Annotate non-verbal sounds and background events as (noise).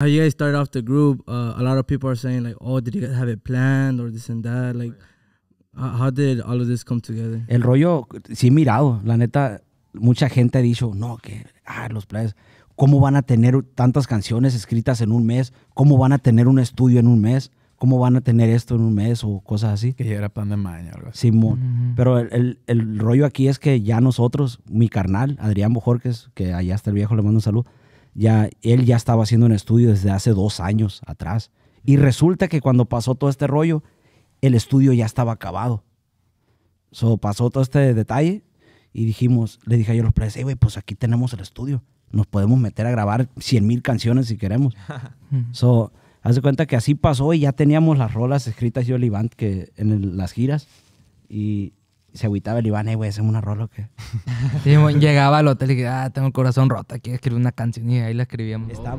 how you guys started off the group uh, a lot of people are saying like oh did you have it planned or this and that like how did all of this come together el rollo sí mirado la neta mucha gente ha dicho no que ah, los planes cómo van a tener tantas canciones escritas en un mes cómo van a tener un estudio en un mes cómo van a tener esto en un mes o cosas así que ya era plan de mañana, algo Simón pero el, el, rollo aquí es que ya nosotros mi carnal Adrián Bojorques que allá está el viejo le mando un saludo ya él ya estaba haciendo un estudio desde hace dos años atrás. Y resulta que cuando pasó todo este rollo, el estudio ya estaba acabado. So, pasó todo este detalle y dijimos, le dije yo los players, y pues aquí tenemos el estudio. Nos podemos meter a grabar 100 mil canciones si queremos. (laughs) so, hace cuenta que así pasó y ya teníamos las rolas escritas yo y Iván que en las giras. Y se agüitaba el Iván, eh, güey, hacemos una rola o qué. (laughs) llegaba al hotel y dije, ah, tengo el corazón roto, aquí escribir una canción y ahí la escribíamos. Está...